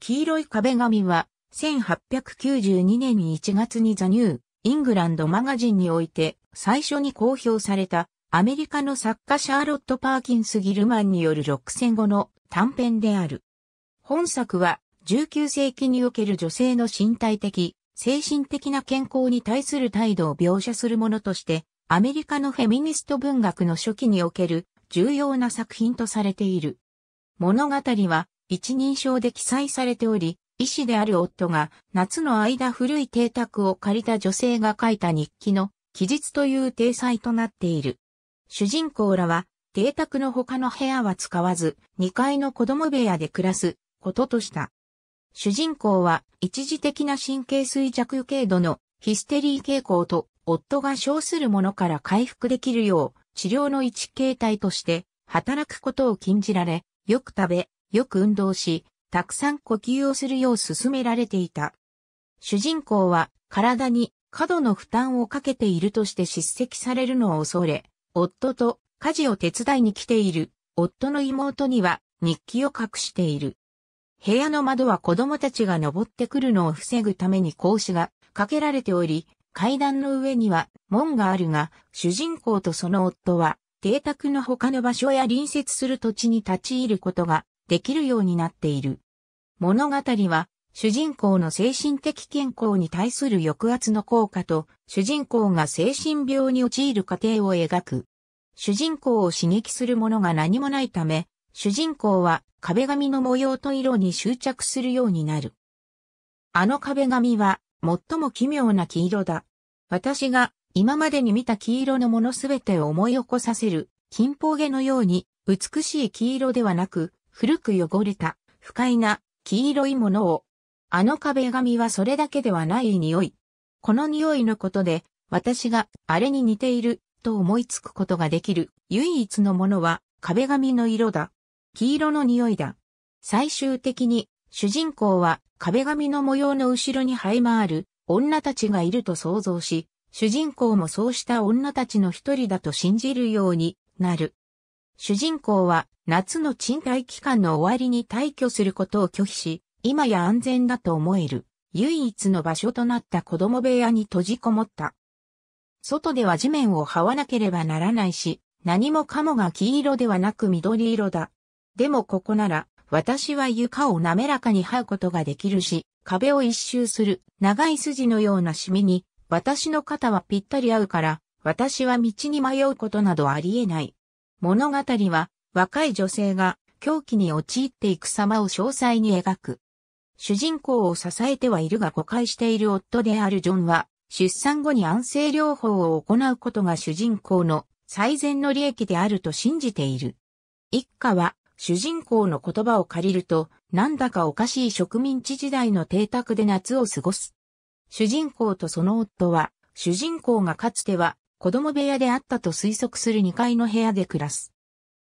黄色い壁紙は、1892年1月にザニュー、イングランドマガジンにおいて、最初に公表された、アメリカの作家シャーロット・パーキンス・ギルマンによる6戦後の短編である。本作は、19世紀における女性の身体的、精神的な健康に対する態度を描写するものとして、アメリカのフェミニスト文学の初期における重要な作品とされている。物語は一人称で記載されており、医師である夫が夏の間古い邸宅を借りた女性が書いた日記の記述という体裁となっている。主人公らは邸宅の他の部屋は使わず2階の子供部屋で暮らすこととした。主人公は一時的な神経衰弱軽度のヒステリー傾向と夫が称するものから回復できるよう治療の一形態として働くことを禁じられ、よく食べ、よく運動し、たくさん呼吸をするよう勧められていた。主人公は体に過度の負担をかけているとして叱責されるのを恐れ、夫と家事を手伝いに来ている夫の妹には日記を隠している。部屋の窓は子供たちが登ってくるのを防ぐために格子がかけられており、階段の上には門があるが、主人公とその夫は邸宅の他の場所や隣接する土地に立ち入ることができるようになっている。物語は、主人公の精神的健康に対する抑圧の効果と、主人公が精神病に陥る過程を描く。主人公を刺激するものが何もないため、主人公は壁紙の模様と色に執着するようになる。あの壁紙は最も奇妙な黄色だ。私が今までに見た黄色のものすべてを思い起こさせる、金峰毛のように美しい黄色ではなく、古く汚れた、不快な、黄色いものを。あの壁紙はそれだけではない匂い。この匂いのことで、私があれに似ていると思いつくことができる唯一のものは壁紙の色だ。黄色の匂いだ。最終的に主人公は壁紙の模様の後ろに生え回る女たちがいると想像し、主人公もそうした女たちの一人だと信じるようになる。主人公は夏の賃貸期間の終わりに退去することを拒否し、今や安全だと思える唯一の場所となった子供部屋に閉じこもった。外では地面を這わなければならないし、何もかもが黄色ではなく緑色だ。でもここなら、私は床を滑らかに這うことができるし、壁を一周する長い筋のようなシミに、私の肩はぴったり合うから、私は道に迷うことなどありえない。物語は若い女性が狂気に陥っていく様を詳細に描く。主人公を支えてはいるが誤解している夫であるジョンは、出産後に安静療法を行うことが主人公の最善の利益であると信じている。一家は主人公の言葉を借りると、なんだかおかしい植民地時代の邸宅で夏を過ごす。主人公とその夫は、主人公がかつては子供部屋であったと推測する2階の部屋で暮らす。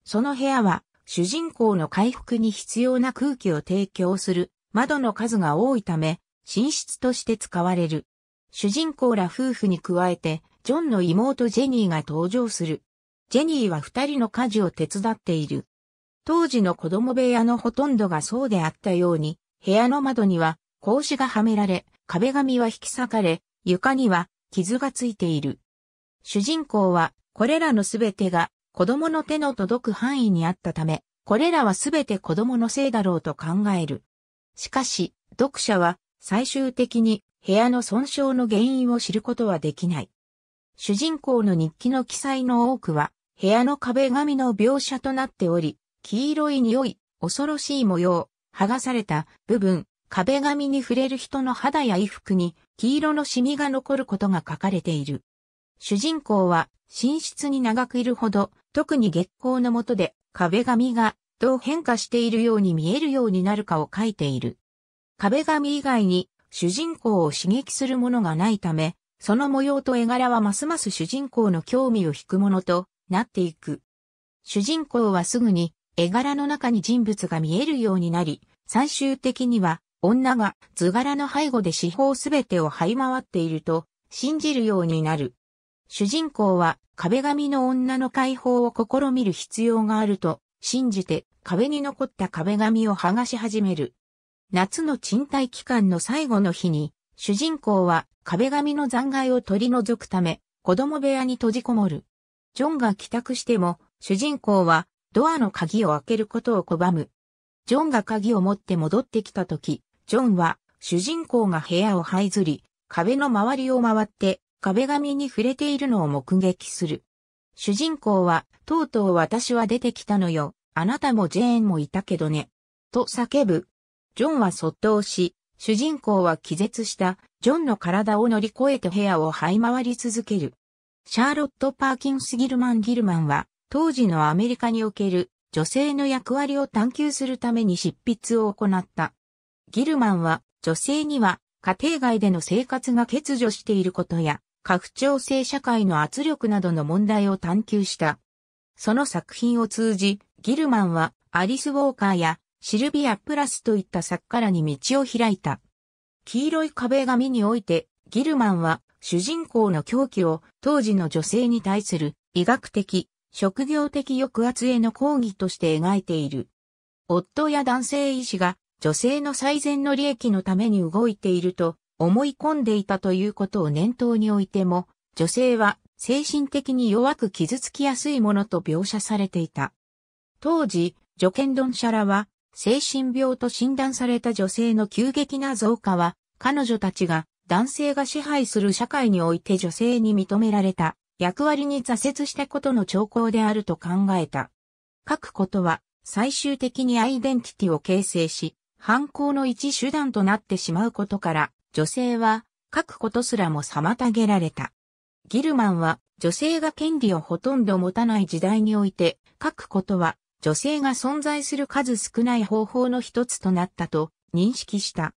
その部屋は、主人公の回復に必要な空気を提供する窓の数が多いため、寝室として使われる。主人公ら夫婦に加えて、ジョンの妹ジェニーが登場する。ジェニーは二人の家事を手伝っている。当時の子供部屋のほとんどがそうであったように、部屋の窓には格子がはめられ、壁紙は引き裂かれ、床には傷がついている。主人公は、これらのすべてが子供の手の届く範囲にあったため、これらはすべて子供のせいだろうと考える。しかし、読者は最終的に部屋の損傷の原因を知ることはできない。主人公の日記の記載の多くは、部屋の壁紙の描写となっており、黄色い匂い、恐ろしい模様、剥がされた部分、壁紙に触れる人の肌や衣服に黄色のシミが残ることが書かれている。主人公は寝室に長くいるほど、特に月光の下で壁紙がどう変化しているように見えるようになるかを書いている。壁紙以外に主人公を刺激するものがないため、その模様と絵柄はますます主人公の興味を引くものとなっていく。主人公はすぐに絵柄の中に人物が見えるようになり、最終的には女が図柄の背後で四方すべてを這い回っていると信じるようになる。主人公は壁紙の女の解放を試みる必要があると信じて壁に残った壁紙を剥がし始める。夏の賃貸期間の最後の日に主人公は壁紙の残骸を取り除くため子供部屋に閉じこもる。ジョンが帰宅しても主人公はドアの鍵を開けることを拒む。ジョンが鍵を持って戻ってきた時、ジョンは主人公が部屋を這いずり、壁の周りを回って壁紙に触れているのを目撃する。主人公は、とうとう私は出てきたのよ。あなたもジェーンもいたけどね。と叫ぶ。ジョンはそっと押し、主人公は気絶したジョンの体を乗り越えて部屋を這い回り続ける。シャーロット・パーキンス・ギルマン・ギルマンは、当時のアメリカにおける女性の役割を探求するために執筆を行った。ギルマンは、女性には家庭外での生活が欠如していることや、拡張性社会の圧力などの問題を探求した。その作品を通じ、ギルマンはアリス・ウォーカーやシルビア・プラスといった作家らに道を開いた。黄色い壁紙において、ギルマンは主人公の狂気を当時の女性に対する医学的、職業的抑圧への抗議として描いている。夫や男性医師が女性の最善の利益のために動いていると思い込んでいたということを念頭においても、女性は精神的に弱く傷つきやすいものと描写されていた。当時、ジケンドンシャラは、精神病と診断された女性の急激な増加は、彼女たちが男性が支配する社会において女性に認められた役割に挫折したことの兆候であると考えた。書くことは最終的にアイデンティティを形成し、反抗の一手段となってしまうことから、女性は書くことすらも妨げられた。ギルマンは女性が権利をほとんど持たない時代において書くことは女性が存在する数少ない方法の一つとなったと認識した。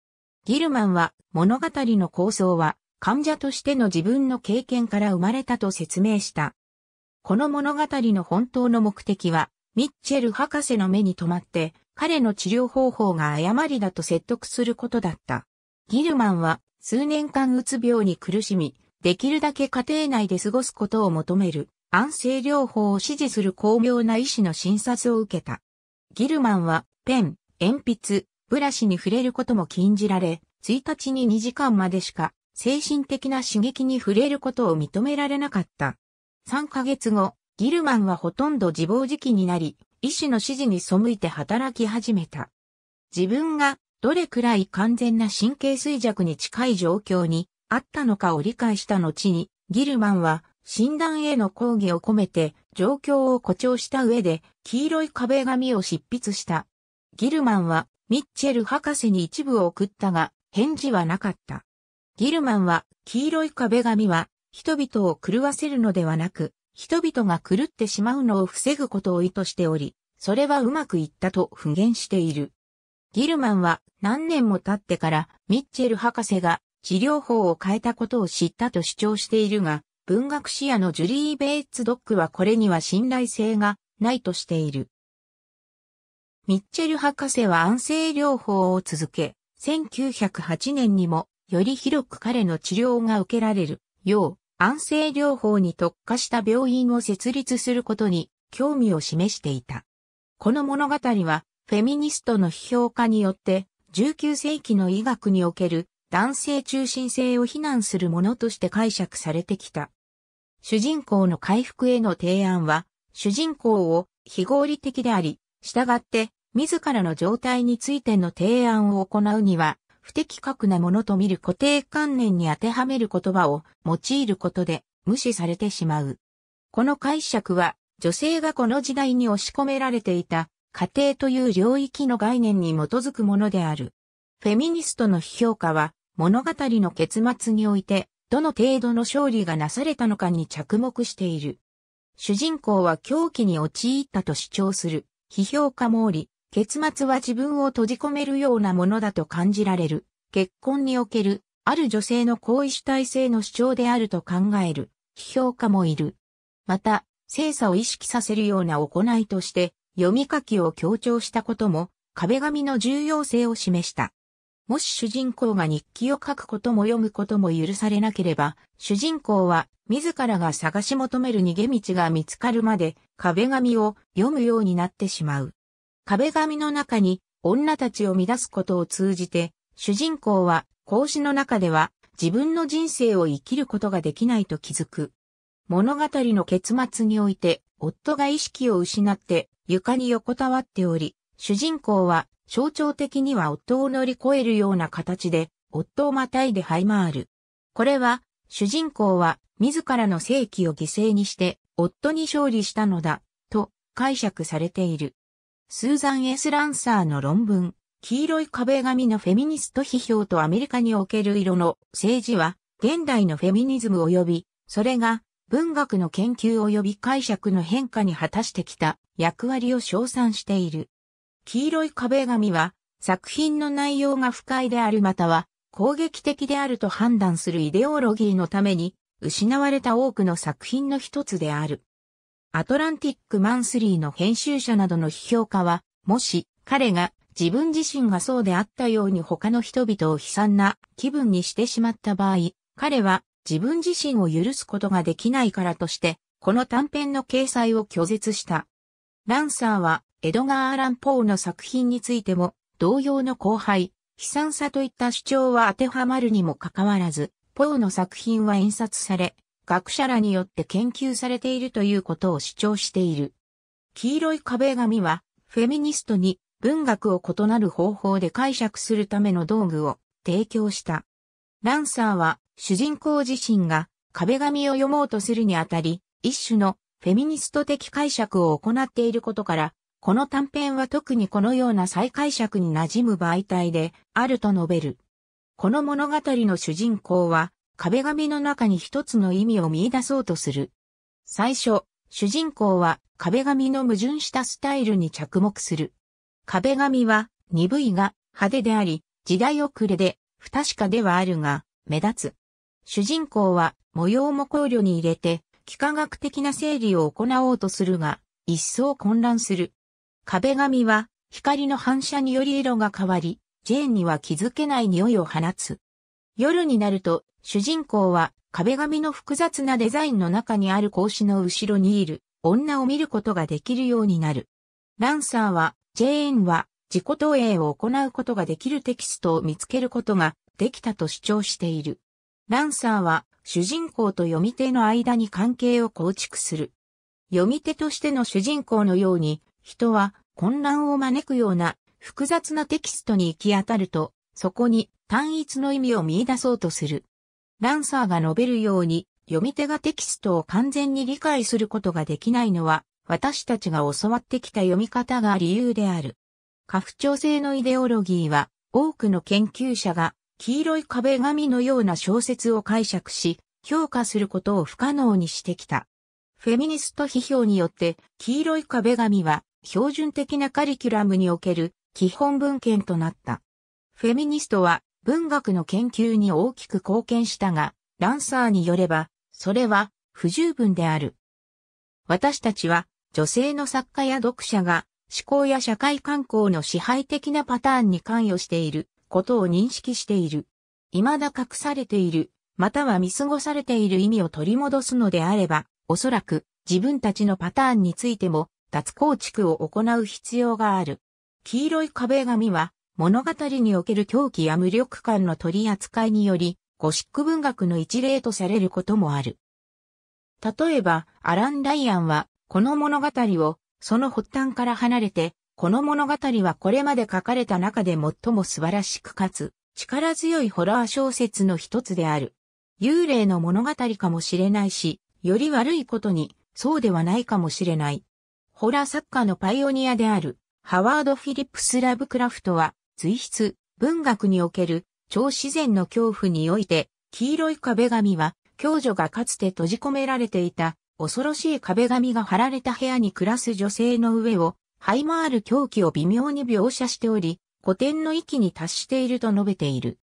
ギルマンは物語の構想は患者としての自分の経験から生まれたと説明した。この物語の本当の目的はミッチェル博士の目に留まって彼の治療方法が誤りだと説得することだった。ギルマンは数年間うつ病に苦しみ、できるだけ家庭内で過ごすことを求める安静療法を支持する巧妙な医師の診察を受けた。ギルマンはペン、鉛筆、ブラシに触れることも禁じられ、1日に2時間までしか精神的な刺激に触れることを認められなかった。3ヶ月後、ギルマンはほとんど自暴自棄になり、医師の指示に背いて働き始めた。自分がどれくらい完全な神経衰弱に近い状況にあったのかを理解した後に、ギルマンは診断への抗議を込めて状況を誇張した上で黄色い壁紙を執筆した。ギルマンはミッチェル博士に一部を送ったが返事はなかった。ギルマンは黄色い壁紙は人々を狂わせるのではなく人々が狂ってしまうのを防ぐことを意図しており、それはうまくいったと不言している。ギルマンは何年も経ってからミッチェル博士が治療法を変えたことを知ったと主張しているが、文学視野のジュリー・ベイツ・ドックはこれには信頼性がないとしている。ミッチェル博士は安静療法を続け、1908年にもより広く彼の治療が受けられるよう安静療法に特化した病院を設立することに興味を示していた。この物語はフェミニストの批評家によって、19世紀の医学における男性中心性を非難するものとして解釈されてきた。主人公の回復への提案は、主人公を非合理的であり、従って自らの状態についての提案を行うには、不適格なものと見る固定観念に当てはめる言葉を用いることで無視されてしまう。この解釈は女性がこの時代に押し込められていた家庭という領域の概念に基づくものである。フェミニストの批評家は、物語の結末において、どの程度の勝利がなされたのかに着目している。主人公は狂気に陥ったと主張する。批評家もおり、結末は自分を閉じ込めるようなものだと感じられる。結婚における、ある女性の行為主体性の主張であると考える。批評家もいる。また、精査を意識させるような行いとして、読み書きを強調したことも壁紙の重要性を示した。もし主人公が日記を書くことも読むことも許されなければ、主人公は自らが探し求める逃げ道が見つかるまで壁紙を読むようになってしまう。壁紙の中に女たちを乱すことを通じて、主人公は孔子の中では自分の人生を生きることができないと気づく。物語の結末において、夫が意識を失って床に横たわっており、主人公は象徴的には夫を乗り越えるような形で、夫をまたいで這い回る。これは、主人公は自らの正規を犠牲にして、夫に勝利したのだ、と解釈されている。スーザン・エスランサーの論文、黄色い壁紙のフェミニスト批評とアメリカにおける色の政治は、現代のフェミニズム及び、それが文学の研究及び解釈の変化に果たしてきた役割を称賛している。黄色い壁紙は作品の内容が不快であるまたは攻撃的であると判断するイデオロギーのために失われた多くの作品の一つである。アトランティック・マンスリーの編集者などの批評家は、もし彼が自分自身がそうであったように他の人々を悲惨な気分にしてしまった場合、彼は自分自身を許すことができないからとして、この短編の掲載を拒絶した。ランサーは、エドガー・アラン・ポーの作品についても、同様の後輩、悲惨さといった主張は当てはまるにもかかわらず、ポーの作品は印刷され、学者らによって研究されているということを主張している。黄色い壁紙は、フェミニストに文学を異なる方法で解釈するための道具を提供した。ランサーは主人公自身が壁紙を読もうとするにあたり、一種のフェミニスト的解釈を行っていることから、この短編は特にこのような再解釈に馴染む媒体であると述べる。この物語の主人公は壁紙の中に一つの意味を見出そうとする。最初、主人公は壁紙の矛盾したスタイルに着目する。壁紙は鈍いが派手であり、時代遅れで不確かではあるが目立つ。主人公は模様も考慮に入れて、幾何学的な整理を行おうとするが、一層混乱する。壁紙は光の反射により色が変わり、ジェーンには気づけない匂いを放つ。夜になると、主人公は壁紙の複雑なデザインの中にある格子の後ろにいる女を見ることができるようになる。ランサーは、ジェーンは自己投影を行うことができるテキストを見つけることができたと主張している。ランサーは主人公と読み手の間に関係を構築する。読み手としての主人公のように、人は混乱を招くような複雑なテキストに行き当たると、そこに単一の意味を見出そうとする。ランサーが述べるように、読み手がテキストを完全に理解することができないのは、私たちが教わってきた読み方が理由である。過不調性のイデオロギーは、多くの研究者が黄色い壁紙のような小説を解釈し、評価することを不可能にしてきた。フェミニスト批評によって、黄色い壁紙は標準的なカリキュラムにおける基本文献となった。フェミニストは文学の研究に大きく貢献したが、ランサーによれば、それは不十分である。私たちは女性の作家や読者が思考や社会観光の支配的なパターンに関与していることを認識している。未だ隠されている、または見過ごされている意味を取り戻すのであれば、おそらく自分たちのパターンについても脱構築を行う必要がある。黄色い壁紙は物語における狂気や無力感の取り扱いにより、ゴシック文学の一例とされることもある。例えば、アラン・ライアンは、この物語を、その発端から離れて、この物語はこれまで書かれた中で最も素晴らしくかつ力強いホラー小説の一つである。幽霊の物語かもしれないし、より悪いことにそうではないかもしれない。ホラー作家のパイオニアであるハワード・フィリップス・ラブクラフトは随筆、文学における超自然の恐怖において黄色い壁紙は教女がかつて閉じ込められていた恐ろしい壁紙が貼られた部屋に暮らす女性の上をハイマール狂気を微妙に描写しており、古典の域に達していると述べている。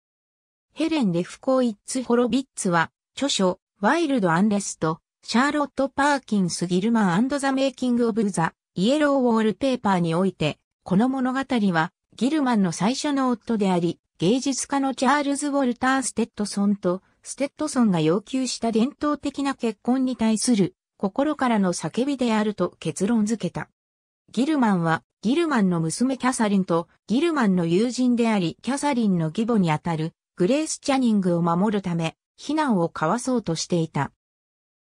ヘレン・レフコイッツ・ホロビッツは、著書、ワイルド・アンレスト、シャーロット・パーキンス・ギルマンザ・メイキング・オブ・ザ・イエロー・ウォール・ペーパーにおいて、この物語は、ギルマンの最初の夫であり、芸術家のチャールズ・ウォルター・ステッドソンと、ステッドソンが要求した伝統的な結婚に対する、心からの叫びであると結論付けた。ギルマンは、ギルマンの娘キャサリンと、ギルマンの友人であり、キャサリンの義母にあたる、グレース・チャニングを守るため、避難をかわそうとしていた。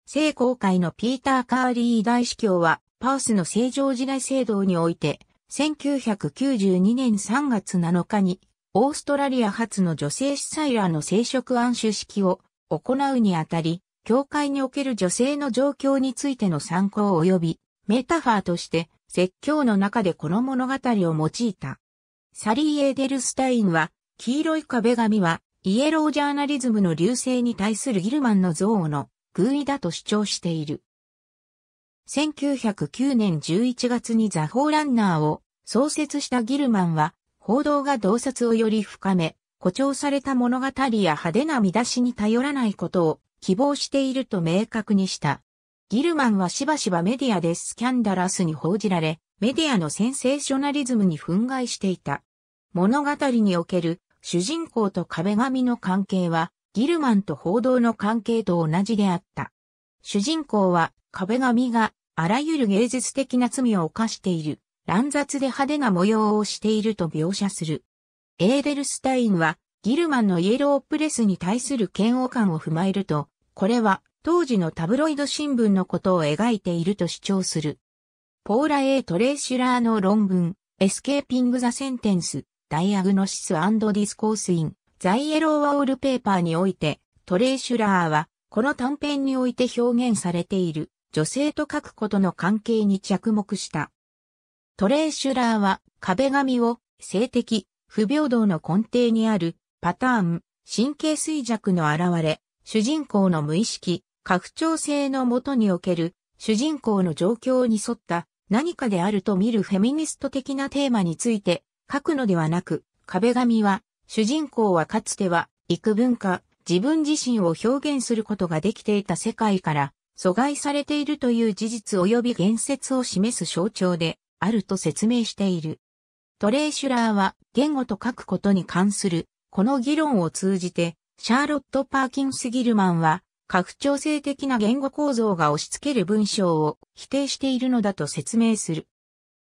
聖公会のピーター・カーリー大司教は、パースの正常時代制度において、1992年3月7日に、オーストラリア初の女性司祭らの聖職安守式を行うにあたり、教会における女性の状況についての参考及び、メタファーとして、説教の中でこの物語を用いた。サリー・エーデルスタインは、黄色い壁紙は、イエロージャーナリズムの流星に対するギルマンの憎悪の偶意だと主張している。1909年11月にザ・ホーランナーを創設したギルマンは、報道が洞察をより深め、誇張された物語や派手な見出しに頼らないことを希望していると明確にした。ギルマンはしばしばメディアでスキャンダラスに報じられ、メディアのセンセーショナリズムに憤慨していた。物語における主人公と壁紙の関係は、ギルマンと報道の関係と同じであった。主人公は壁紙があらゆる芸術的な罪を犯している、乱雑で派手な模様をしていると描写する。エーデルスタインはギルマンのイエロープレスに対する嫌悪感を踏まえると、これは当時のタブロイド新聞のことを描いていると主張する。ポーラ・エ A・ トレーシュラーの論文、エスケーピング・ザ・センテンス、ダイアグノシス・ディスコース・イン、ザ・イエロー・ワール・ペーパーにおいて、トレーシュラーは、この短編において表現されている、女性と書くことの関係に着目した。トレーシュラーは、壁紙を、性的、不平等の根底にある、パターン、神経衰弱の現れ、主人公の無意識、拡張性のもとにおける主人公の状況に沿った何かであると見るフェミニスト的なテーマについて書くのではなく、壁紙は主人公はかつては幾分か自分自身を表現することができていた世界から阻害されているという事実及び言説を示す象徴であると説明している。トレーシュラーは言語と書くことに関するこの議論を通じてシャーロット・パーキンス・ギルマンは拡張性的な言語構造が押し付ける文章を否定しているのだと説明する。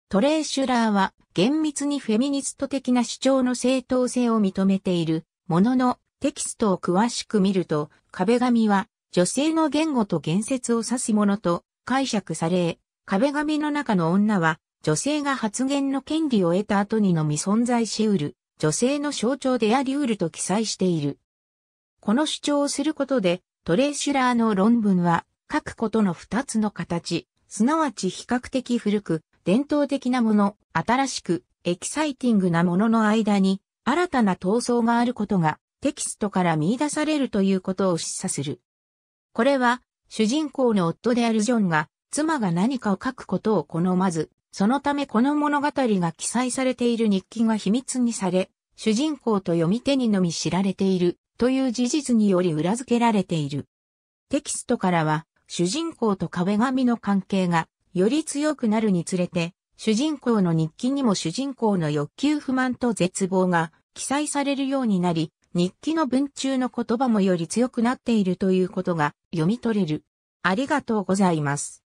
トレーシュラーは厳密にフェミニスト的な主張の正当性を認めているもののテキストを詳しく見ると壁紙は女性の言語と言説を指すものと解釈され、壁紙の中の女は女性が発言の権利を得た後にのみ存在し得る女性の象徴であり得ると記載している。この主張をすることでトレーシュラーの論文は、書くことの二つの形、すなわち比較的古く、伝統的なもの、新しく、エキサイティングなものの間に、新たな闘争があることが、テキストから見出されるということを示唆する。これは、主人公の夫であるジョンが、妻が何かを書くことを好まず、そのためこの物語が記載されている日記が秘密にされ、主人公と読み手にのみ知られているという事実により裏付けられている。テキストからは、主人公と壁紙の関係がより強くなるにつれて、主人公の日記にも主人公の欲求不満と絶望が記載されるようになり、日記の文中の言葉もより強くなっているということが読み取れる。ありがとうございます。